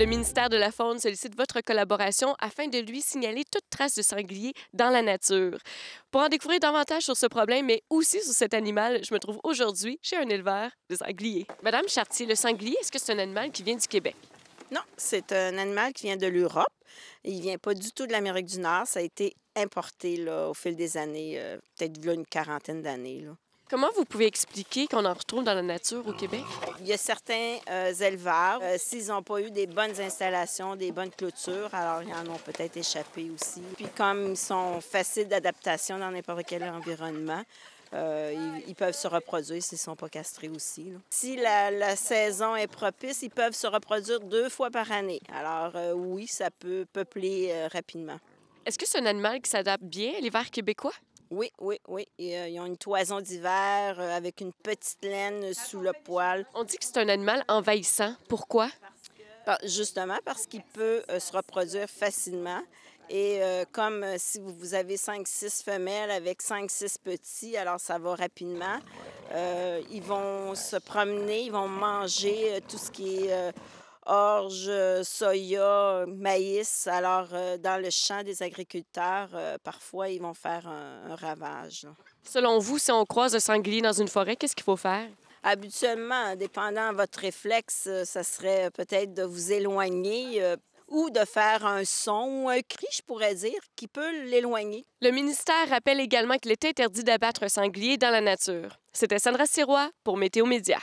Le ministère de la Faune sollicite votre collaboration afin de lui signaler toute trace de sanglier dans la nature. Pour en découvrir davantage sur ce problème, mais aussi sur cet animal, je me trouve aujourd'hui chez un éleveur de sangliers. Madame Chartier, le sanglier, est-ce que c'est un animal qui vient du Québec? Non, c'est un animal qui vient de l'Europe. Il vient pas du tout de l'Amérique du Nord. Ça a été importé là, au fil des années, euh, peut-être une quarantaine d'années. Comment vous pouvez expliquer qu'on en retrouve dans la nature au Québec? Il y a certains euh, éleveurs, euh, s'ils n'ont pas eu des bonnes installations, des bonnes clôtures, alors ils en ont peut-être échappé aussi. Puis comme ils sont faciles d'adaptation dans n'importe quel environnement, euh, ils, peuvent se reproduire s'ils ne sont pas castrés aussi. Si la, la, saison est propice, ils peuvent se reproduire deux fois par année. Alors oui, ça peut peupler rapidement. Est-ce que c'est un animal qui s'adapte bien à l'hiver québécois? Oui, oui, oui. Euh, ils ont une toison d'hiver euh, avec une petite laine sous le poil. On dit que c'est un animal envahissant. Pourquoi? Ah, justement parce qu'il peut euh, se reproduire facilement. Et comme si vous avez 5-6 femelles avec 5-6 petits, alors ça va rapidement. ils vont se promener, ils vont manger tout ce qui est orge, euh, soya, maïs. Alors, euh, dans le champ des agriculteurs, euh, parfois, ils vont faire un, ravage. Selon vous, si on croise un sanglier dans une forêt, qu'est-ce qu'il faut faire? Habituellement, dépendant de votre réflexe, ça serait peut-être de vous éloigner ou de faire un son ou un cri, je pourrais dire, qui peut l'éloigner. Le ministère rappelle également qu'il est interdit d'abattre un sanglier dans la nature. C'était Sandra Sirois pour Météo Média.